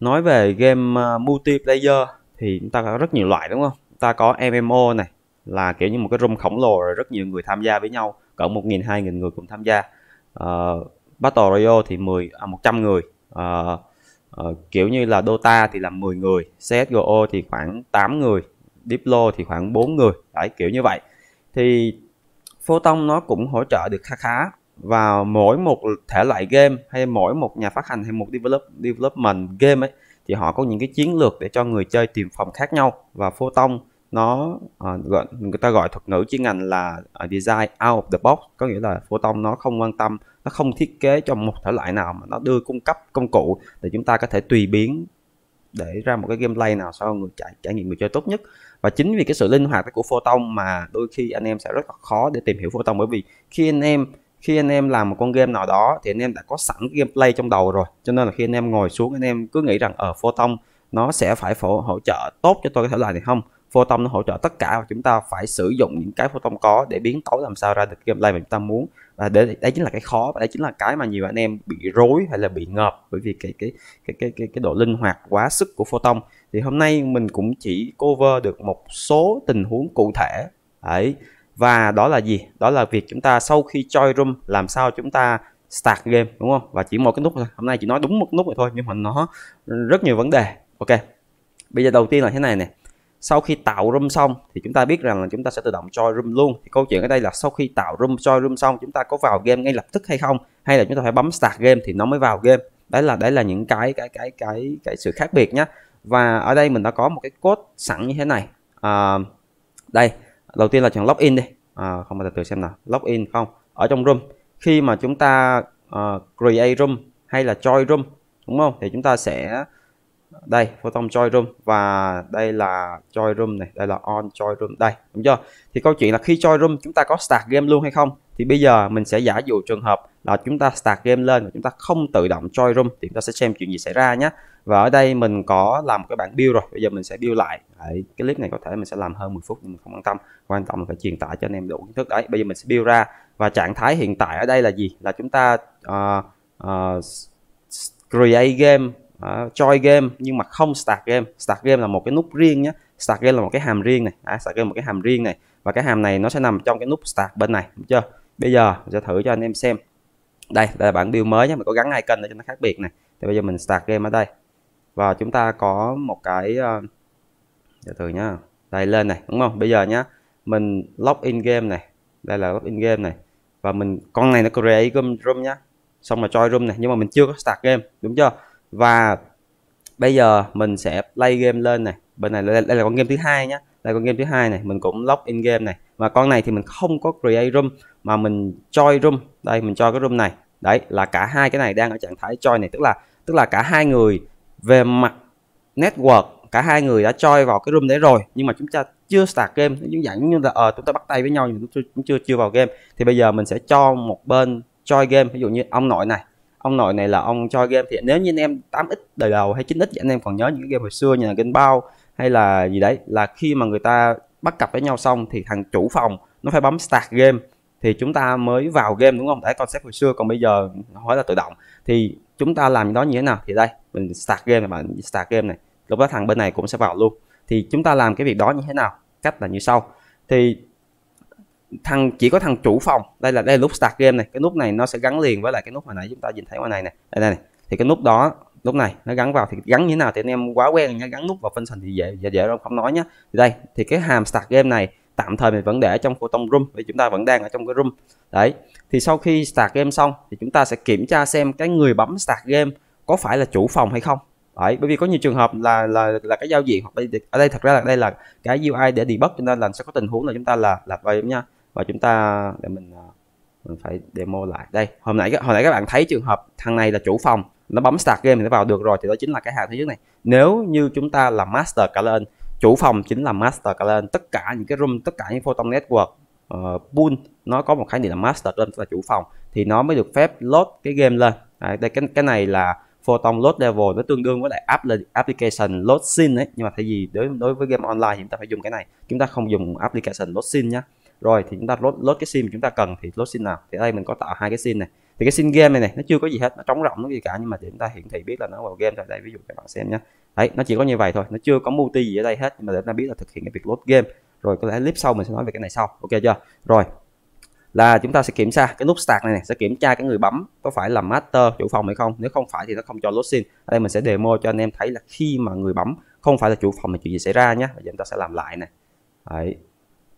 nói về game ờ, multiplayer thì chúng ta có rất nhiều loại đúng không ta có MMO này là kiểu như một cái room khổng lồ rồi rất nhiều người tham gia với nhau cỡ một nghìn hai nghìn người cùng tham gia uh, Battle Royale thì 10 à, 100 người uh, uh, kiểu như là Dota thì là 10 người CSGO thì khoảng 8 người Diplo thì khoảng 4 người đấy kiểu như vậy thì Photon nó cũng hỗ trợ được khá khá vào mỗi một thể loại game hay mỗi một nhà phát hành hay một develop, development game ấy thì họ có những cái chiến lược để cho người chơi tìm phòng khác nhau và phô tông nó uh, người ta gọi thuật ngữ chuyên ngành là ờ, design out of the box có nghĩa là phô tông nó không quan tâm nó không thiết kế cho một thể loại nào mà nó đưa cung cấp công cụ để chúng ta có thể tùy biến để ra một cái gameplay nào sao người trải trải nghiệm người chơi tốt nhất và chính vì cái sự linh hoạt của phô tông mà đôi khi anh em sẽ rất là khó để tìm hiểu phô tông bởi vì khi anh em khi anh em làm một con game nào đó thì anh em đã có sẵn gameplay trong đầu rồi cho nên là khi anh em ngồi xuống anh em cứ nghĩ rằng ở ờ, photon nó sẽ phải phổ, hỗ trợ tốt cho tôi cái thể loại này không photon nó hỗ trợ tất cả và chúng ta phải sử dụng những cái photon có để biến tối làm sao ra được gameplay mà chúng ta muốn và để đấy chính là cái khó và đấy chính là cái mà nhiều anh em bị rối hay là bị ngợp bởi vì cái cái cái cái cái, cái độ linh hoạt quá sức của photon thì hôm nay mình cũng chỉ cover được một số tình huống cụ thể đấy và đó là gì đó là việc chúng ta sau khi join room làm sao chúng ta start game đúng không và chỉ một cái nút thôi hôm nay chỉ nói đúng một nút vậy thôi nhưng mà nó rất nhiều vấn đề ok bây giờ đầu tiên là thế này nè sau khi tạo room xong thì chúng ta biết rằng là chúng ta sẽ tự động join room luôn thì câu chuyện ở đây là sau khi tạo room join room xong chúng ta có vào game ngay lập tức hay không hay là chúng ta phải bấm start game thì nó mới vào game đấy là đấy là những cái cái cái cái cái sự khác biệt nhé và ở đây mình đã có một cái code sẵn như thế này à, đây đầu tiên là chọn login đi à, không bao giờ từ xem nào login không ở trong room khi mà chúng ta uh, create room hay là join room đúng không thì chúng ta sẽ đây photon join room và đây là join room này đây là on join room đây đúng chưa thì câu chuyện là khi join room chúng ta có start game luôn hay không thì bây giờ mình sẽ giả dụ trường hợp là chúng ta start game lên và chúng ta không tự động join room thì chúng ta sẽ xem chuyện gì xảy ra nhé và ở đây mình có làm một cái bản build rồi bây giờ mình sẽ build lại đấy, cái clip này có thể mình sẽ làm hơn 10 phút nhưng mình không quan tâm quan trọng là phải truyền tải cho anh em đủ kiến thức đấy bây giờ mình sẽ build ra và trạng thái hiện tại ở đây là gì là chúng ta uh, uh, create game uh, join game nhưng mà không start game start game là một cái nút riêng nhé start game là một cái hàm riêng này à, start game là một cái hàm riêng này và cái hàm này nó sẽ nằm trong cái nút start bên này đúng chưa bây giờ mình sẽ thử cho anh em xem đây, đây là bản build mới nhé mình có gắn icon để cho nó khác biệt này thì bây giờ mình start game ở đây và chúng ta có một cái uh, ờ, từ nhá đây lên này đúng không bây giờ nhá mình log in game này đây là log in game này và mình con này nó create room room nhá xong rồi join room này nhưng mà mình chưa có start game đúng chưa và bây giờ mình sẽ play game lên này bên này đây là con game thứ hai nhé đây là con game thứ hai này mình cũng lock in game này và con này thì mình không có create room mà mình join room đây mình cho cái room này đấy là cả hai cái này đang ở trạng thái join này tức là tức là cả hai người về mặt network cả hai người đã join vào cái room đấy rồi nhưng mà chúng ta chưa start game những dạng như là ờ à, chúng ta bắt tay với nhau nhưng chúng chưa chưa vào game thì bây giờ mình sẽ cho một bên join game ví dụ như ông nội này ông nội này là ông cho game thì nếu như anh em 8x đời đầu hay 9x thì anh em còn nhớ những cái game hồi xưa như là game bao hay là gì đấy là khi mà người ta bắt cặp với nhau xong thì thằng chủ phòng nó phải bấm start game thì chúng ta mới vào game đúng không đấy concept hồi xưa còn bây giờ nó hỏi là tự động thì chúng ta làm đó như thế nào thì đây mình start game này bạn start game này lúc đó thằng bên này cũng sẽ vào luôn thì chúng ta làm cái việc đó như thế nào cách là như sau thì thằng chỉ có thằng chủ phòng đây là đây là nút start game này cái nút này nó sẽ gắn liền với lại cái nút hồi nãy chúng ta nhìn thấy ngoài này này đây, đây này thì cái nút đó lúc này nó gắn vào thì gắn như thế nào thì anh em quá quen nhá gắn nút vào function thì dễ dễ dễ không nói nhá thì đây thì cái hàm start game này tạm thời mình vẫn để trong tông room vì chúng ta vẫn đang ở trong cái room đấy thì sau khi start game xong thì chúng ta sẽ kiểm tra xem cái người bấm start game có phải là chủ phòng hay không đấy bởi vì có nhiều trường hợp là là là cái giao diện hoặc ở đây thật ra là đây là cái UI để debug cho nên là sẽ có tình huống là chúng ta là là vậy nha và chúng ta để mình ờ, mình phải demo lại đây hôm nãy hồi nãy các bạn thấy trường hợp thằng này là chủ phòng nó bấm start game thì nó vào được rồi thì đó chính là cái hàng thứ nhất này nếu như chúng ta là master cả lên chủ phòng chính là master cả lên tất cả những cái room tất cả những photon network uh, pool nó có một khái niệm là master lên là chủ phòng thì nó mới được phép load cái game lên à, đây cái cái này là photon load level nó tương đương với lại app application load scene đấy nhưng mà thay vì đối đối với game online thì chúng ta phải dùng cái này chúng ta không dùng application load scene nhé rồi thì chúng ta load, load cái sim mà chúng ta cần thì load sim nào thì ở đây mình có tạo hai cái sim này thì cái sim game này này nó chưa có gì hết nó trống rỗng nó gì cả nhưng mà để chúng ta hiển thị biết là nó vào game thôi đây ví dụ các bạn xem nhé đấy nó chỉ có như vậy thôi nó chưa có multi gì ở đây hết nhưng mà để chúng ta biết là thực hiện cái việc load game rồi có lẽ clip sau mình sẽ nói về cái này sau ok chưa rồi là chúng ta sẽ kiểm tra cái nút start này, này sẽ kiểm tra cái người bấm có phải là master chủ phòng hay không nếu không phải thì nó không cho load sim ở đây mình sẽ demo cho anh em thấy là khi mà người bấm không phải là chủ phòng thì chuyện gì xảy ra nhé bây giờ chúng ta sẽ làm lại này đấy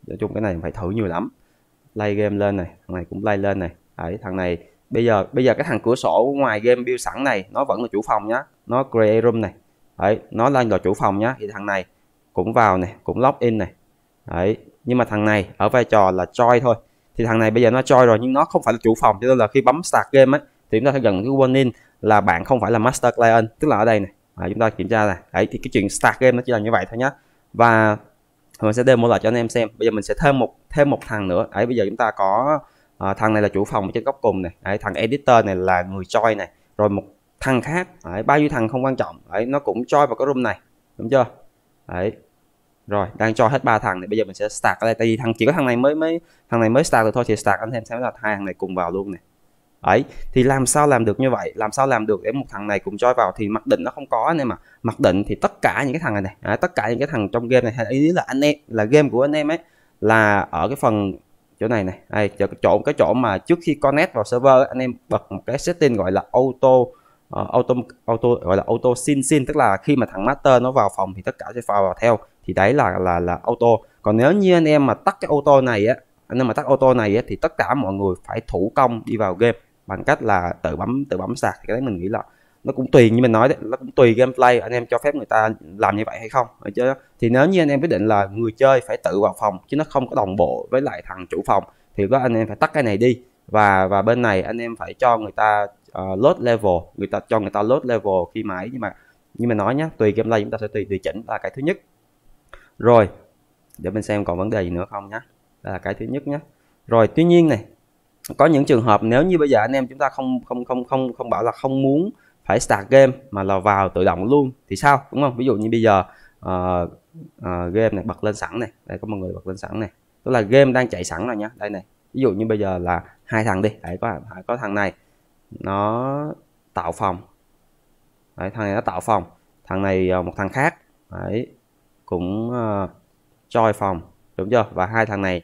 nói chung cái này phải thử nhiều lắm play game lên này thằng này cũng play lên này đấy thằng này bây giờ bây giờ cái thằng cửa sổ ngoài game build sẵn này nó vẫn là chủ phòng nhá nó create room này đấy nó lên là chủ phòng nhá thì thằng này cũng vào này cũng log in này đấy nhưng mà thằng này ở vai trò là choi thôi thì thằng này bây giờ nó choi rồi nhưng nó không phải là chủ phòng cho nên là khi bấm start game ấy thì chúng ta thấy gần cái warning là bạn không phải là master client tức là ở đây này à, chúng ta kiểm tra này đấy thì cái chuyện start game nó chỉ là như vậy thôi nhá và mình sẽ demo lại cho anh em xem bây giờ mình sẽ thêm một thêm một thằng nữa Ấy bây giờ chúng ta có à, thằng này là chủ phòng trên góc cùng này đấy, thằng editor này là người choi này rồi một thằng khác đấy, bao nhiêu thằng không quan trọng đấy, nó cũng choi vào cái room này đúng chưa đấy rồi đang cho hết ba thằng này bây giờ mình sẽ start ở đây tại vì thằng chỉ có thằng này mới mới thằng này mới start được thôi thì start anh em xem là hai thằng này cùng vào luôn này ấy thì làm sao làm được như vậy làm sao làm được để một thằng này cùng join vào thì mặc định nó không có anh em mà mặc định thì tất cả những cái thằng này này à, tất cả những cái thằng trong game này ý là anh em là game của anh em ấy là ở cái phần chỗ này này đây chỗ, chỗ cái chỗ mà trước khi connect vào server anh em bật một cái setting gọi là auto uh, auto auto gọi là auto sin sin tức là khi mà thằng master nó vào phòng thì tất cả sẽ vào, vào theo thì đấy là là là auto còn nếu như anh em mà tắt cái auto này á anh em mà tắt auto này á, thì tất cả mọi người phải thủ công đi vào game bằng cách là tự bấm tự bấm sạc thì cái đấy mình nghĩ là nó cũng tùy như mình nói đấy nó cũng tùy gameplay anh em cho phép người ta làm như vậy hay không chứ thì nếu như anh em quyết định là người chơi phải tự vào phòng chứ nó không có đồng bộ với lại thằng chủ phòng thì có anh em phải tắt cái này đi và và bên này anh em phải cho người ta uh, load level người ta cho người ta load level khi máy nhưng mà như mình nói nhé tùy gameplay chúng ta sẽ tùy điều chỉnh là cái thứ nhất rồi để mình xem còn vấn đề gì nữa không nhé là cái thứ nhất nhé rồi tuy nhiên này có những trường hợp nếu như bây giờ anh em chúng ta không không không không không bảo là không muốn phải start game mà là vào tự động luôn thì sao đúng không ví dụ như bây giờ uh, uh, game này bật lên sẵn này đây có một người bật lên sẵn này tức là game đang chạy sẵn rồi nhá đây này ví dụ như bây giờ là hai thằng đi đấy có có thằng này nó tạo phòng đấy, thằng này nó tạo phòng thằng này ờ, một thằng khác đấy cũng uh, choi phòng đúng chưa và hai thằng này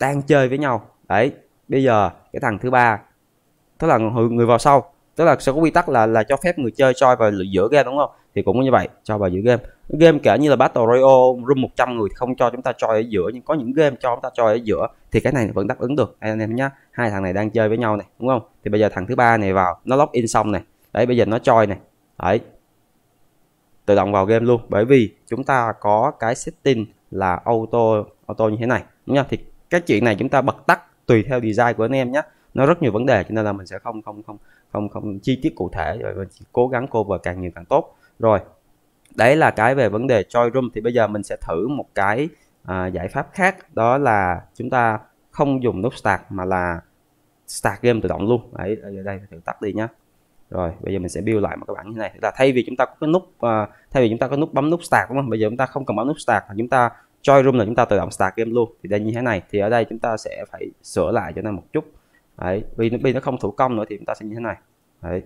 đang chơi với nhau đấy bây giờ cái thằng thứ ba tức là người vào sau tức là sẽ có quy tắc là là cho phép người chơi choi vào giữa game đúng không thì cũng như vậy cho vào giữa game game kể như là battle royale room 100 người thì không cho chúng ta choi ở giữa nhưng có những game cho chúng ta choi ở giữa thì cái này vẫn đáp ứng được anh em nhá hai thằng này đang chơi với nhau này đúng không thì bây giờ thằng thứ ba này vào nó log in xong này đấy bây giờ nó choi này đấy tự động vào game luôn bởi vì chúng ta có cái setting là auto auto như thế này đúng không thì cái chuyện này chúng ta bật tắt tùy theo design của anh em nhé nó rất nhiều vấn đề cho nên là mình sẽ không không không không không chi tiết cụ thể rồi mình chỉ cố gắng cô và càng nhiều càng tốt rồi đấy là cái về vấn đề join room thì bây giờ mình sẽ thử một cái à, giải pháp khác đó là chúng ta không dùng nút start mà là start game tự động luôn đấy ở đây thử tắt đi nhá rồi bây giờ mình sẽ build lại một cái bảng như này là thay vì chúng ta có cái nút uh, thay vì chúng ta có nút bấm nút start đúng không bây giờ chúng ta không cần bấm nút start mà chúng ta join room là chúng ta tự động start game luôn thì đây như thế này thì ở đây chúng ta sẽ phải sửa lại cho nó một chút đấy vì nó, nó không thủ công nữa thì chúng ta sẽ như thế này đấy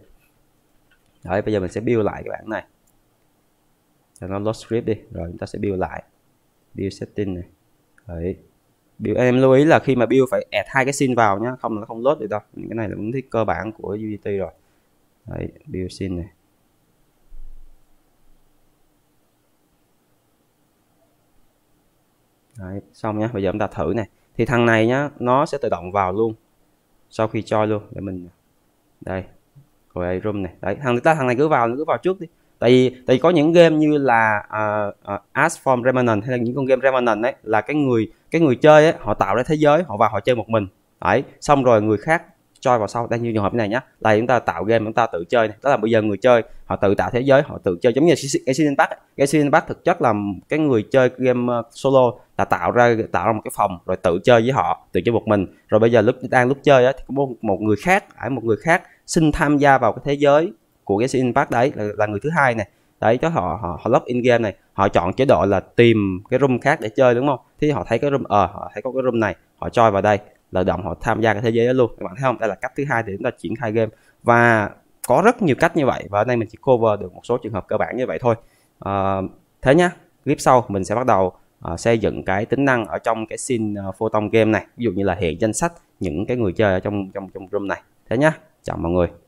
đấy bây giờ mình sẽ build lại cái bản này cho nó load script đi rồi chúng ta sẽ build lại build setting này đấy build em lưu ý là khi mà build phải add hai cái scene vào nhá không là nó không load được đâu cái này là những cái cơ bản của Unity rồi đấy build scene này Đấy, xong nhé bây giờ chúng ta thử này thì thằng này nhá nó sẽ tự động vào luôn sau khi cho luôn để mình đây rồi room này đấy thằng ta thằng này cứ vào cứ vào trước đi tại vì tại vì có những game như là uh, uh, As from Remnant hay là những con game Remnant đấy là cái người cái người chơi ấy, họ tạo ra thế giới họ vào họ chơi một mình đấy xong rồi người khác choi vào sau đây như trường hợp này nhé là chúng ta tạo game chúng ta tự chơi này. đó là bây giờ người chơi họ tự tạo thế giới họ tự chơi giống như Genshin Impact Genshin Impact thực chất là cái người chơi game ờ, solo là tạo ra tạo ra một cái phòng rồi tự chơi với họ tự chơi một mình rồi bây giờ lúc đang lúc chơi á, thì có một, người khác ở một người khác xin tham gia vào cái thế giới của Genshin Impact đấy là, là người thứ hai này đấy cho họ họ, họ log in game này họ chọn chế độ là tìm cái room khác để chơi đúng không thì họ thấy cái room ờ à, họ thấy có cái room này họ choi vào đây lợi động họ tham gia cái thế giới đó luôn các bạn thấy không đây là cách thứ hai để chúng ta triển khai game và có rất nhiều cách như vậy và ở đây mình chỉ cover được một số trường hợp cơ bản như vậy thôi à, thế nhá clip sau mình sẽ bắt đầu uh, xây dựng cái tính năng ở trong cái scene uh, photon game này ví dụ như là hiện danh sách những cái người chơi ở trong trong trong room này thế nhá chào mọi người